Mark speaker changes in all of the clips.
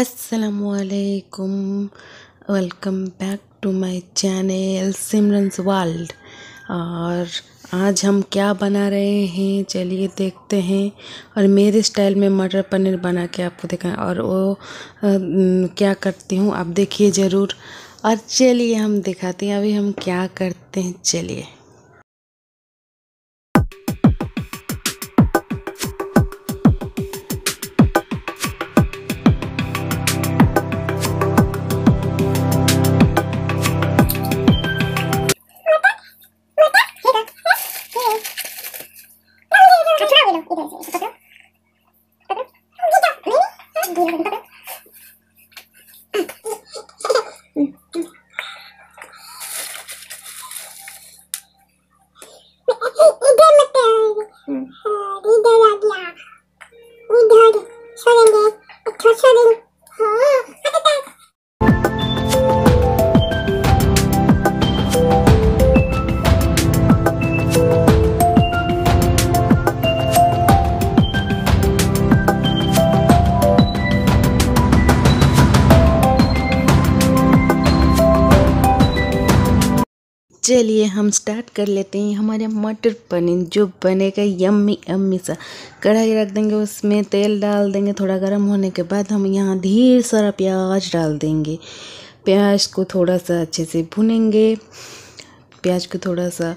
Speaker 1: Assalamualaikum. Welcome back to my channel Simran's world और आज हम क्या बना रहे हैं चलिए देखते हैं और मेरे स्टाइल में मटर पनीर बना के आपको दिखाएं और वो आ, क्या करती हूँ आप देखिए ज़रूर और चलिए हम दिखाते हैं अभी हम क्या करते हैं चलिए चलिए हम स्टार्ट कर लेते हैं हमारे मटर पनीर जो बनेगा यम्मी यम्मी सा कढ़ाई रख देंगे उसमें तेल डाल देंगे थोड़ा गर्म होने के बाद हम यहाँ ढेर सारा प्याज डाल देंगे प्याज को थोड़ा सा अच्छे से भुनेंगे प्याज को थोड़ा सा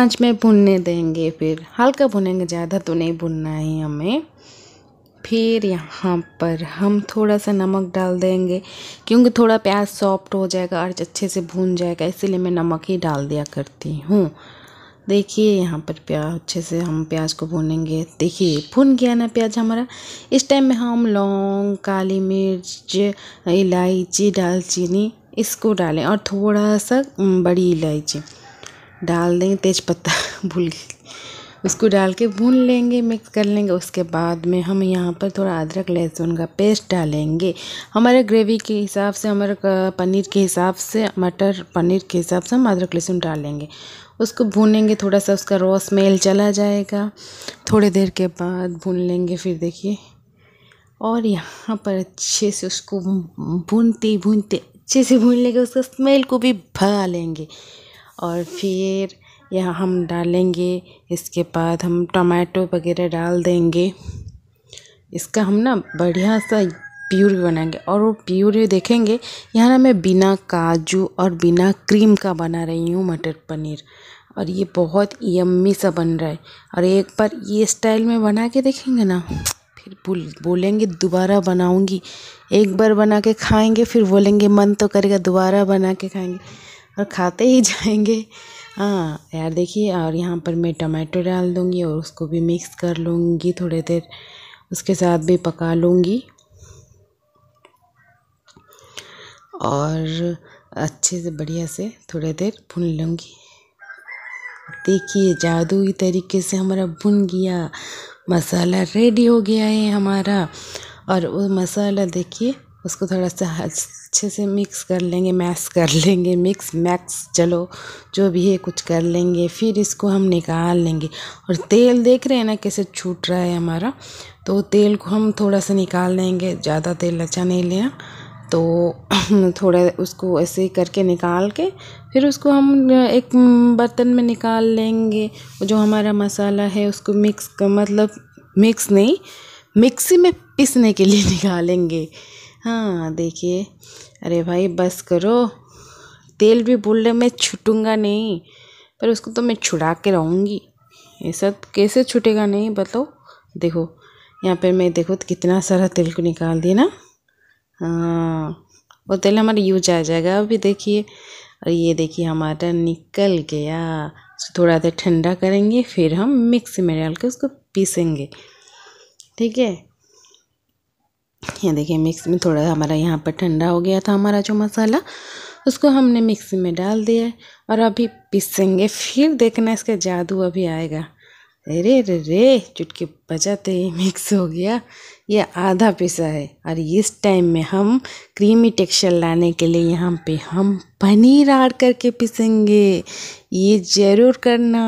Speaker 1: आंच में भुनने देंगे फिर हल्का भुनेंगे ज़्यादा तो नहीं भुनना है हमें फिर यहाँ पर हम थोड़ा सा नमक डाल देंगे क्योंकि थोड़ा प्याज सॉफ्ट हो जाएगा और अच्छे से भून जाएगा इसीलिए मैं नमक ही डाल दिया करती हूँ देखिए यहाँ पर प्याज अच्छे से हम प्याज को भूनेंगे देखिए भून गया ना प्याज हमारा इस टाइम में हम लौंग काली मिर्च इलायची दालचीनी इसको डालें और थोड़ा सा बड़ी इलायची डाल दें तेज़पत्ता भूल गई उसको डाल के भून लेंगे मिक्स कर लेंगे उसके बाद में हम यहाँ पर थोड़ा अदरक लहसुन का पेस्ट डालेंगे हमारे ग्रेवी के हिसाब से हमारे पनीर के हिसाब से मटर पनीर के हिसाब से हम अदरक लहसुन डालेंगे उसको भूनेंगे थोड़ा सा उसका रॉ स्मेल चला जाएगा थोड़ी देर के बाद भून लेंगे फिर देखिए और यहाँ पर अच्छे से उसको भूनते भूनते अच्छे से भून लेंगे उसका स्मेल को भी भगा लेंगे और फिर यह हम डालेंगे इसके बाद हम टमाटो वगैरह डाल देंगे इसका हम ना बढ़िया सा प्यूरी बनाएंगे और वो प्यूरी देखेंगे यहाँ ना मैं बिना काजू और बिना क्रीम का बना रही हूँ मटर पनीर और ये बहुत यम्मी सा बन रहा है और एक बार ये स्टाइल में बना के देखेंगे ना फिर बोल बोलेंगे दोबारा बनाऊंगी एक बार बना के खाएंगे फिर बोलेंगे मन तो करेगा दोबारा बना के खाएंगे और खाते ही जाएंगे हाँ यार देखिए और यहाँ पर मैं टमाटो डाल दूँगी और उसको भी मिक्स कर लूँगी थोड़े देर उसके साथ भी पका लूँगी और अच्छे से बढ़िया से थोड़ी देर भून लूँगी देखिए जादुई तरीके से हमारा भुन गया मसाला रेडी हो गया है हमारा और वो मसाला देखिए उसको थोड़ा सा अच्छे से मिक्स कर लेंगे मैस कर लेंगे मिक्स मैक्स चलो जो भी है कुछ कर लेंगे फिर इसको हम निकाल लेंगे और तेल देख रहे हैं ना कैसे छूट रहा है हमारा तो तेल को हम थोड़ा सा निकाल लेंगे ज़्यादा तेल अच्छा नहीं लेना तो थोड़ा उसको ऐसे ही करके निकाल के फिर उसको हम एक बर्तन में निकाल लेंगे जो हमारा मसाला है उसको मिक्स मतलब मिक्स नहीं मिक्सी में पीसने के लिए निकालेंगे हाँ देखिए अरे भाई बस करो तेल भी भूल रहे मैं छुटूंगा नहीं पर उसको तो मैं छुड़ा के रहूँगी ये सब कैसे छुटेगा नहीं बताओ देखो यहाँ पे मैं देखो तो कितना सारा तेल को निकाल दिया ना हाँ वो तेल हमारा यूज आ जाएगा अभी देखिए और ये देखिए हमारा निकल गया थोड़ा देर ठंडा करेंगे फिर हम मिक्सी में डाल के उसको पीसेंगे ठीक है ये देखिए मिक्स में थोड़ा हमारा यहाँ पर ठंडा हो गया था हमारा जो मसाला उसको हमने मिक्सी में डाल दिया है और अभी पीसेंगे फिर देखना इसका जादू अभी आएगा अरे रे रे चुटकी बजाते ही मिक्स हो गया ये आधा पिसा है और इस टाइम में हम क्रीमी टेक्सचर लाने के लिए यहाँ पे हम पनीर आड़ करके पीसेंगे ये ज़रूर करना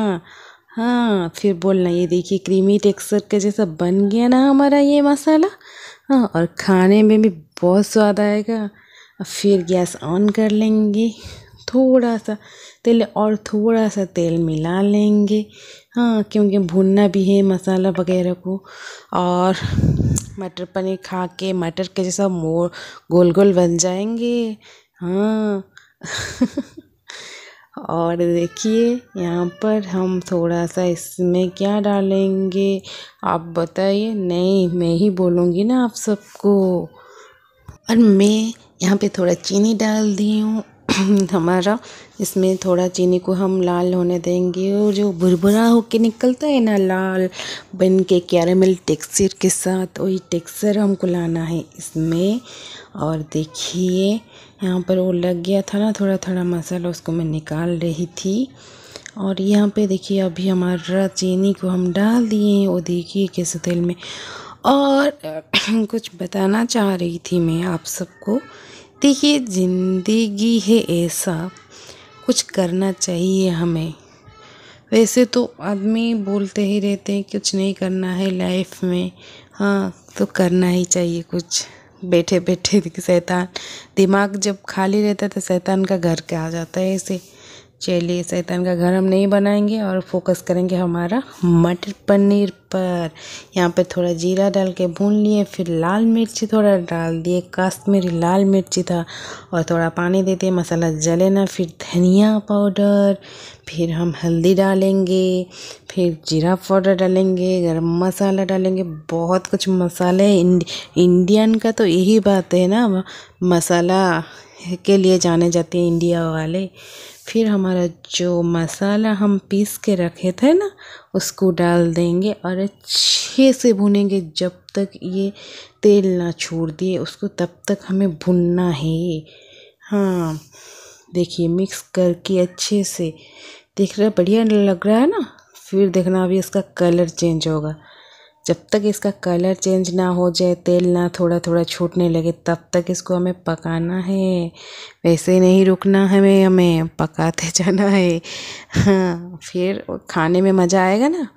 Speaker 1: हाँ फिर बोलना ये देखिए क्रीमी टेक्सचर का जैसा बन गया ना हमारा ये मसाला हाँ और खाने में भी बहुत स्वाद आएगा अब फिर गैस ऑन कर लेंगे थोड़ा सा तेल और थोड़ा सा तेल मिला लेंगे हाँ क्योंकि भुनना भी है मसाला वगैरह को और मटर पनीर खा के मटर के जैसा मोर गोल गोल बन जाएंगे हाँ और देखिए यहाँ पर हम थोड़ा सा इसमें क्या डालेंगे आप बताइए नहीं मैं ही बोलूँगी ना आप सबको और मैं यहाँ पे थोड़ा चीनी डाल दी हूँ हमारा इसमें थोड़ा चीनी को हम लाल होने देंगे और जो भुरभुरा होके निकलता है ना लाल बन के कैरामल टेक्सचर के साथ वही टेक्सचर हमको लाना है इसमें और देखिए यहाँ पर वो लग गया था ना थोड़ा थोड़ा मसाला उसको मैं निकाल रही थी और यहाँ पे देखिए अभी हमारा चीनी को हम डाल दिए हैं वो देखिए कैसे तेल में और कुछ बताना चाह रही थी मैं आप सबको देखिए ज़िंदगी है ऐसा कुछ करना चाहिए हमें वैसे तो आदमी बोलते ही रहते हैं कुछ नहीं करना है लाइफ में हाँ तो करना ही चाहिए कुछ बैठे बैठे शैतान दिमाग जब खाली रहता है तो शैतान का घर के आ जाता है ऐसे चलिए सैतान का घर हम नहीं बनाएंगे और फोकस करेंगे हमारा मटर पनीर पर यहाँ पे थोड़ा जीरा डाल के भून लिए फिर लाल मिर्ची थोड़ा डाल दिए कश्मीरी लाल मिर्ची था और थोड़ा पानी देते मसाला जले ना फिर धनिया पाउडर फिर हम हल्दी डालेंगे फिर जीरा पाउडर डालेंगे गरम मसाला डालेंगे बहुत कुछ मसाले इंड, इंडियन का तो यही बात है ना मसाला के लिए जाने जाते हैं इंडिया वाले फिर हमारा जो मसाला हम पीस के रखे थे ना उसको डाल देंगे और अच्छे से भुनेंगे जब तक ये तेल ना छोड़ दिए उसको तब तक हमें भुनना है हाँ देखिए मिक्स करके अच्छे से देख रहा बढ़िया लग रहा है ना फिर देखना अभी इसका कलर चेंज होगा जब तक इसका कलर चेंज ना हो जाए तेल ना थोड़ा थोड़ा छूटने लगे तब तक इसको हमें पकाना है वैसे नहीं रुकना हमें हमें पकाते जाना है हाँ फिर खाने में मज़ा आएगा ना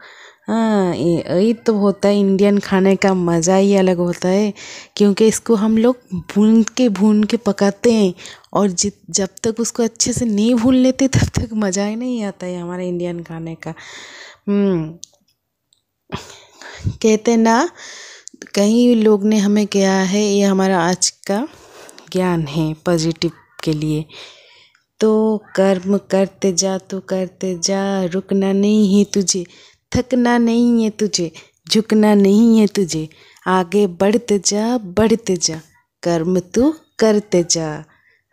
Speaker 1: हाँ यही तो होता है इंडियन खाने का मज़ा ही अलग होता है क्योंकि इसको हम लोग भून के भून के पकाते हैं और जित जब तक उसको अच्छे से नहीं भून लेते तब तक मज़ा ही नहीं आता है हमारे इंडियन खाने का हम्म। कहते ना कई लोग ने हमें किया है ये हमारा आज का ज्ञान है पॉजिटिव के लिए तो कर्म करते जा तो करते जा रुकना नहीं है तुझे थकना नहीं है तुझे झुकना नहीं है तुझे आगे बढ़ते जा बढ़ते जा कर्म तू तो करते जा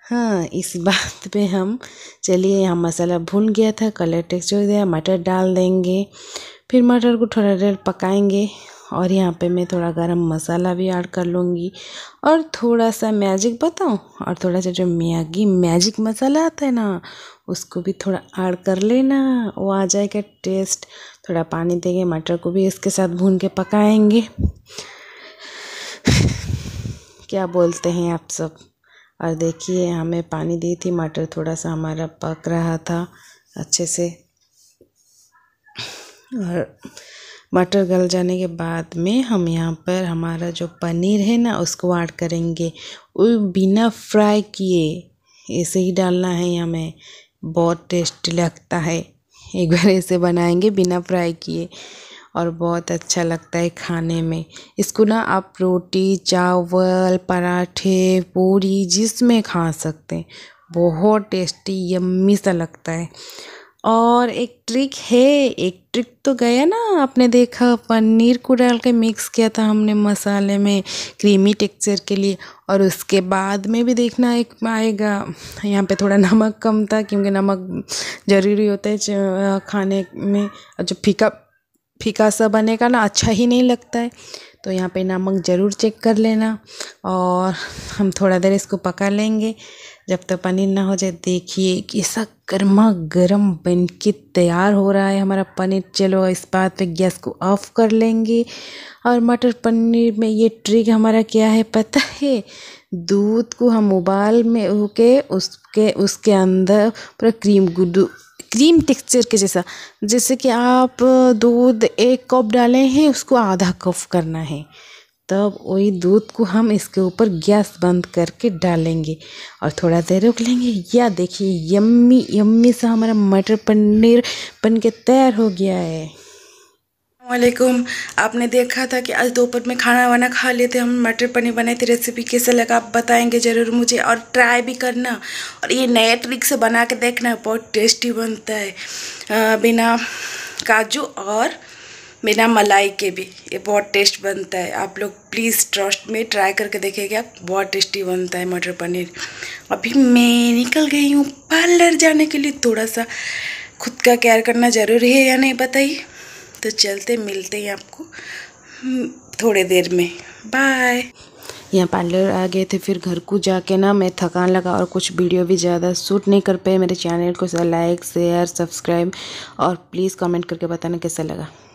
Speaker 1: हाँ इस बात पे हम चलिए यहाँ मसाला भून गया था कलर टेक्सचर दिया मटर डाल देंगे फिर मटर को थोड़ा देर पकाएंगे और यहाँ पे मैं थोड़ा गरम मसाला भी ऐड कर लूँगी और थोड़ा सा मैजिक बताऊँ और थोड़ा सा जो मैगी मैजिक मसाला आता है ना उसको भी थोड़ा ऐड कर लेना वो आ जाएगा टेस्ट थोड़ा पानी देंगे मटर को भी इसके साथ भून के पकाएंगे क्या बोलते हैं आप सब और देखिए हमें पानी दी थी मटर थोड़ा सा हमारा पक रहा था अच्छे से और मटर गल जाने के बाद में हम यहाँ पर हमारा जो पनीर है ना उसको ऐड करेंगे वो बिना फ्राई किए ऐसे ही डालना है हमें बहुत टेस्टी लगता है एक बार ऐसे बनाएंगे बिना फ्राई किए और बहुत अच्छा लगता है खाने में इसको ना आप रोटी चावल पराठे पूरी जिसमें खा सकते हैं बहुत टेस्टी यम्मी सा लगता है और एक ट्रिक है एक ट्रिक तो गया ना आपने देखा पनीर को डाल के मिक्स किया था हमने मसाले में क्रीमी टेक्सचर के लिए और उसके बाद में भी देखना एक आएगा यहाँ पे थोड़ा नमक कम था क्योंकि नमक ज़रूरी होता है खाने में जो फीका फीका सा बनेगा ना अच्छा ही नहीं लगता है तो यहाँ पे नमक ज़रूर चेक कर लेना और हम थोड़ा देर इसको पका लेंगे जब तक पनीर ना हो जाए देखिए ऐसा गर्मा गर्म बन के तैयार हो रहा है हमारा पनीर चलो इस बात पे गैस को ऑफ़ कर लेंगे और मटर पनीर में ये ट्रिक हमारा क्या है पता है दूध को हम उबाल में होके उसके उसके अंदर पूरा क्रीम गुडू क्रीम टेक्सचर के जैसा जैसे कि आप दूध एक कप डाले हैं उसको आधा कप करना है तब वही दूध को हम इसके ऊपर गैस बंद करके डालेंगे और थोड़ा देर रुक लेंगे या देखिए यम्मी यम्मी सा हमारा मटर पनीर बन के तैयार हो गया है वालेकुम आपने देखा था कि आज दोपहर में खाना वाना खा थे हम मटर पनीर बनाए थे रेसिपी कैसे लगा आप बताएंगे ज़रूर मुझे और ट्राई भी करना और ये नए ट्रिक से बना के देखना बहुत टेस्टी बनता है आ, बिना काजू और बिना मलाई के भी ये बहुत टेस्ट बनता है आप लोग प्लीज़ ट्रस्ट में ट्राई करके आप बहुत टेस्टी बनता है मटर पनीर अभी मैं निकल गई हूँ पार्लर जाने के लिए थोड़ा सा खुद का केयर करना ज़रूरी है या नहीं बताइए तो चलते मिलते हैं आपको हम्म, थोड़े देर में बाय यहाँ पार्लर आ गए थे फिर घर को जाके ना मैं थकान लगा और कुछ वीडियो भी ज़्यादा शूट नहीं कर पाए मेरे चैनल को लाइक शेयर सब्सक्राइब और प्लीज़ कमेंट करके बताना कैसा लगा